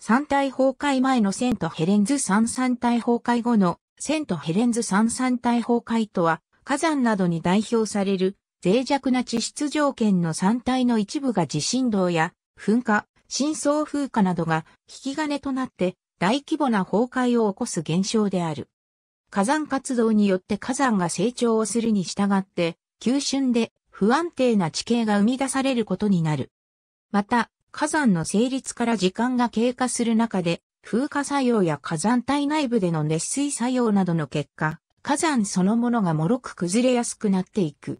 山体崩壊前のセントヘレンズ山山体崩壊後のセントヘレンズ山山体崩壊とは、火山などに代表される脆弱な地質条件の山体の一部が地震動や噴火、深層風化などが引き金となって大規模な崩壊を起こす現象である。火山活動によって火山が成長をするに従って、急峻で不安定な地形が生み出されることになる。また、火山の成立から時間が経過する中で、風化作用や火山体内部での熱水作用などの結果、火山そのものが脆く崩れやすくなっていく。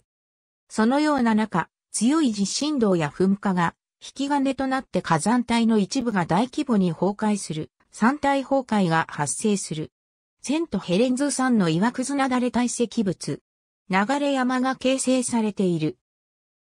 そのような中、強い地震動や噴火が引き金となって火山体の一部が大規模に崩壊する、山体崩壊が発生する。セントヘレンズ山の岩屑なだれ堆積物。流れ山が形成されている。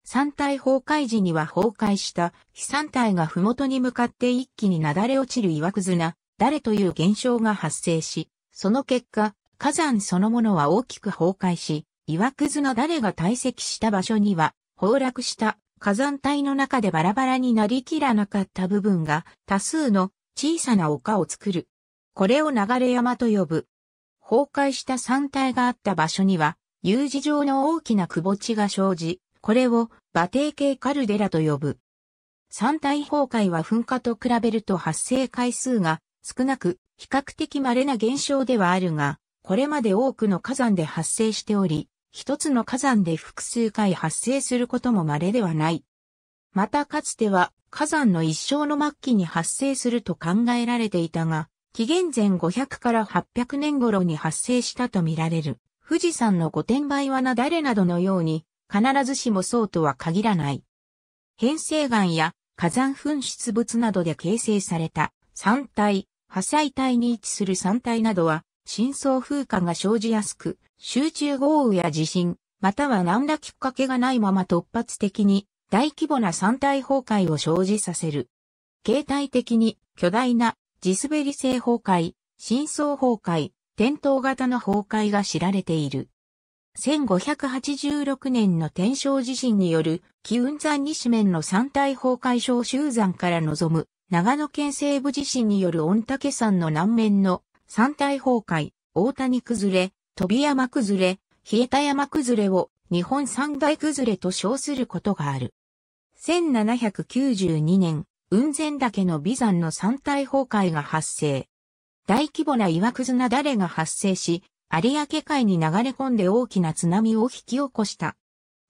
山体崩壊時には崩壊した被山体が麓に向かって一気になだれ落ちる岩くずな、だれという現象が発生し、その結果、火山そのものは大きく崩壊し、岩くずのだれが堆積した場所には、崩落した火山体の中でバラバラになりきらなかった部分が多数の小さな丘を作る。これを流れ山と呼ぶ。崩壊した山体があった場所には、U 字状の大きな窪地が生じ、これを馬蹄形カルデラと呼ぶ。山体崩壊は噴火と比べると発生回数が少なく、比較的稀な現象ではあるが、これまで多くの火山で発生しており、一つの火山で複数回発生することも稀ではない。またかつては火山の一生の末期に発生すると考えられていたが、紀元前500から800年頃に発生したとみられる。富士山の御殿場岩なだれなどのように、必ずしもそうとは限らない。変成岩や火山噴出物などで形成された山体、破砕体に位置する山体などは、深層風化が生じやすく、集中豪雨や地震、または何らきっかけがないまま突発的に大規模な山体崩壊を生じさせる。形態的に巨大な地滑り性崩壊、深層崩壊、転倒型の崩壊が知られている。1586年の天正地震による、紀雲山西面の山体崩壊小集山から望む、長野県西部地震による御嶽山の南面の山体崩壊、大谷崩れ、飛び山崩れ、冷えた山崩れを日本三大崩れと称することがある。1792年、雲仙岳の美山の山体崩壊が発生。大規模な岩崩な誰が発生し、有明海に流れ込んで大きな津波を引き起こした。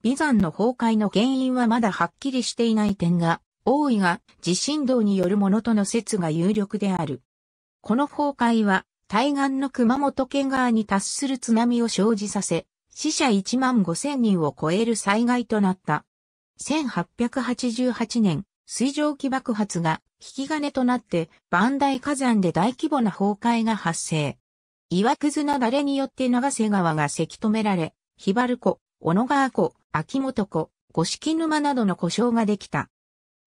微山の崩壊の原因はまだはっきりしていない点が多いが、地震動によるものとの説が有力である。この崩壊は、対岸の熊本県側に達する津波を生じさせ、死者1万5千人を超える災害となった。1888年、水蒸気爆発が引き金となって、万代火山で大規模な崩壊が発生。岩屑なだれによって長瀬川がせき止められ、ひばる湖、小野川湖、秋元湖、五色沼などの湖沼ができた。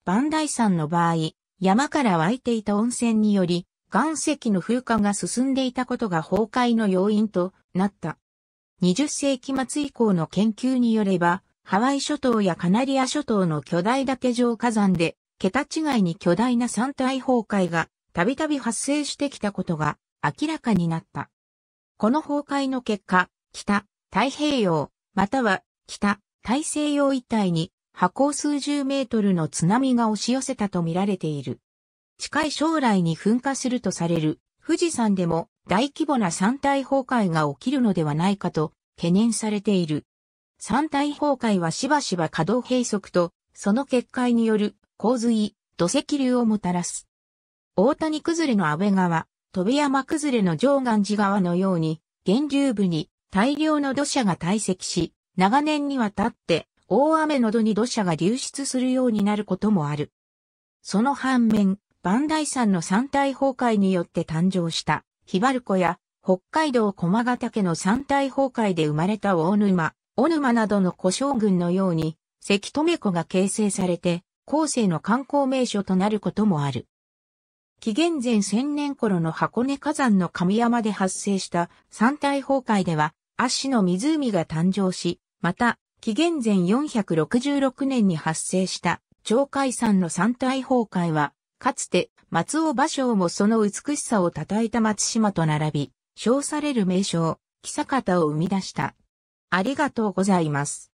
万代山の場合、山から湧いていた温泉により、岩石の風化が進んでいたことが崩壊の要因となった。20世紀末以降の研究によれば、ハワイ諸島やカナリア諸島の巨大岳上火山で、桁違いに巨大な山体崩壊がたびたび発生してきたことが明らかになった。この崩壊の結果、北、太平洋、または北、大西洋一帯に波高数十メートルの津波が押し寄せたとみられている。近い将来に噴火するとされる富士山でも大規模な山体崩壊が起きるのではないかと懸念されている。山体崩壊はしばしば稼働閉塞とその決壊による洪水、土石流をもたらす。大谷崩れの安倍川、飛山崩れの上岸寺川のように、源流部に大量の土砂が堆積し、長年にわたって大雨のどに土砂が流出するようになることもある。その反面、磐梯山の山体崩壊によって誕生した、バル湖や北海道駒ヶ岳の山体崩壊で生まれた大沼、小沼などの古将群のように、関留湖が形成されて、後世の観光名所となることもある。紀元前1000年頃の箱根火山の神山で発生した山体崩壊では、足の湖が誕生し、また、紀元前466年に発生した鳥海山の山体崩壊は、かつて松尾芭蕉もその美しさを称えた松島と並び、称される名称、木坂田を生み出した。ありがとうございます。